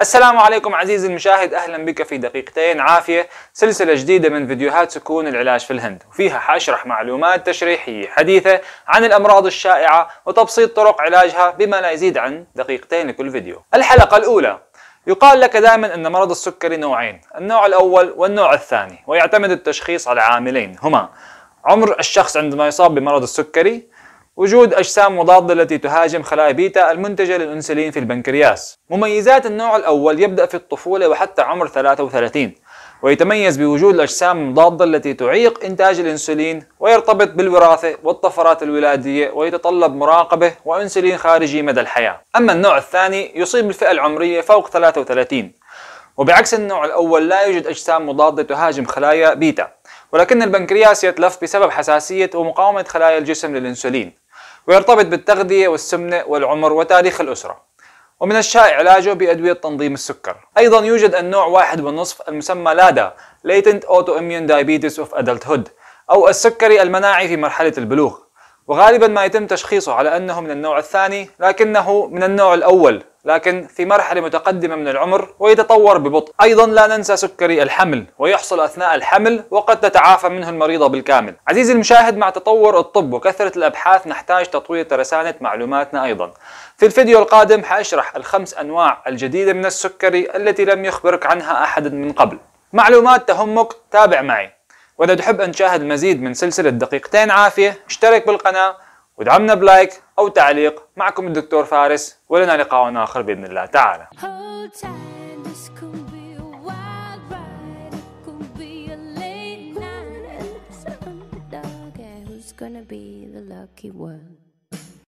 السلام عليكم عزيزي المشاهد اهلا بك في دقيقتين عافيه سلسله جديده من فيديوهات سكون العلاج في الهند وفيها حاشرح معلومات تشريحيه حديثه عن الامراض الشائعه وتبسيط طرق علاجها بما لا يزيد عن دقيقتين لكل فيديو. الحلقه الاولى يقال لك دائما ان مرض السكري نوعين، النوع الاول والنوع الثاني ويعتمد التشخيص على عاملين هما عمر الشخص عندما يصاب بمرض السكري وجود أجسام مضادة التي تهاجم خلايا بيتا المنتجة للأنسولين في البنكرياس مميزات النوع الأول يبدأ في الطفولة وحتى عمر 33 ويتميز بوجود الأجسام المضادة التي تعيق إنتاج الأنسولين ويرتبط بالوراثة والطفرات الولادية ويتطلب مراقبة وأنسولين خارجي مدى الحياة أما النوع الثاني يصيب الفئة العمرية فوق 33 وبعكس النوع الأول لا يوجد أجسام مضادة تهاجم خلايا بيتا ولكن البنكرياس يتلف بسبب حساسية ومقاومة خلايا الجسم للأنسولين ويرتبط بالتغذية والسمنة والعمر وتاريخ الأسرة ومن الشائع علاجه بأدوية تنظيم السكر أيضا يوجد النوع واحد والنصف المسمى لادا Latent Autoimmune Diabetes of Adulthood أو السكري المناعي في مرحلة البلوغ وغالبا ما يتم تشخيصه على أنه من النوع الثاني لكنه من النوع الأول لكن في مرحلة متقدمة من العمر ويتطور ببطء أيضا لا ننسى سكري الحمل ويحصل أثناء الحمل وقد تتعافى منه المريضة بالكامل عزيزي المشاهد مع تطور الطب وكثرة الأبحاث نحتاج تطوير ترسانة معلوماتنا أيضا في الفيديو القادم حأشرح الخمس أنواع الجديدة من السكري التي لم يخبرك عنها أحد من قبل معلومات تهمك تابع معي وإذا تحب أن تشاهد المزيد من سلسلة دقيقتين عافية اشترك بالقناة وادعمنا بلايك أو تعليق معكم الدكتور فارس ولنا لقاء آخر بإذن الله تعالى gonna be the lucky one.